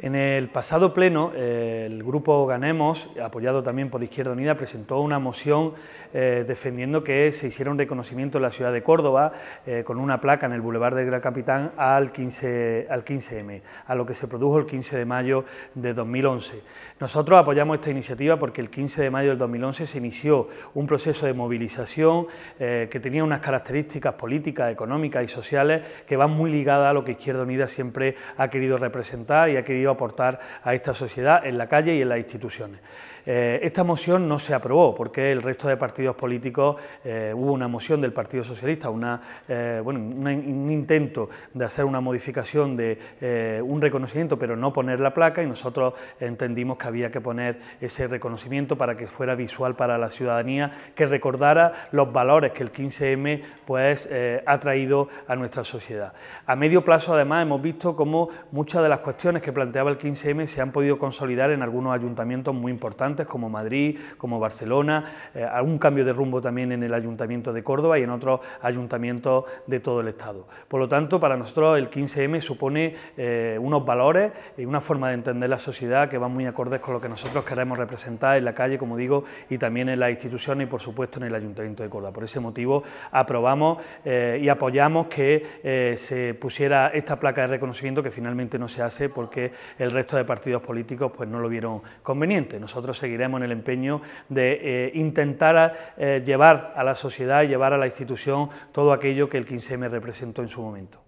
En el pasado pleno, el grupo Ganemos, apoyado también por Izquierda Unida, presentó una moción eh, defendiendo que se hiciera un reconocimiento en la ciudad de Córdoba eh, con una placa en el Boulevard del Gran Capitán al, 15, al 15M, a lo que se produjo el 15 de mayo de 2011. Nosotros apoyamos esta iniciativa porque el 15 de mayo del 2011 se inició un proceso de movilización eh, que tenía unas características políticas, económicas y sociales que van muy ligadas a lo que Izquierda Unida siempre ha querido representar y ha querido aportar a esta sociedad en la calle y en las instituciones. Eh, esta moción no se aprobó porque el resto de partidos políticos eh, hubo una moción del Partido Socialista, eh, un intento de hacer una modificación de un reconocimiento, pero no poner la placa y nosotros entendimos que había que poner ese reconocimiento para que fuera visual para la ciudadanía, que recordara los valores que el 15M pues, ha traído a nuestra sociedad. A medio plazo, además, hemos visto cómo muchas de las cuestiones que planteaba el 15M se han podido consolidar en algunos ayuntamientos muy importantes como Madrid, como Barcelona, algún eh, cambio de rumbo también en el Ayuntamiento de Córdoba y en otros ayuntamientos de todo el Estado. Por lo tanto, para nosotros el 15M supone eh, unos valores y una forma de entender la sociedad que va muy acordes con lo que nosotros queremos representar en la calle, como digo, y también en las instituciones y, por supuesto, en el Ayuntamiento de Córdoba. Por ese motivo, aprobamos eh, y apoyamos que se pusiera esta placa de reconocimiento que finalmente no se hace porque el resto de partidos políticos pues, no lo vieron conveniente. Nosotros seguiremos en el empeño de eh, intentar eh, llevar a la sociedad, llevar a la institución todo aquello que el 15M representó en su momento.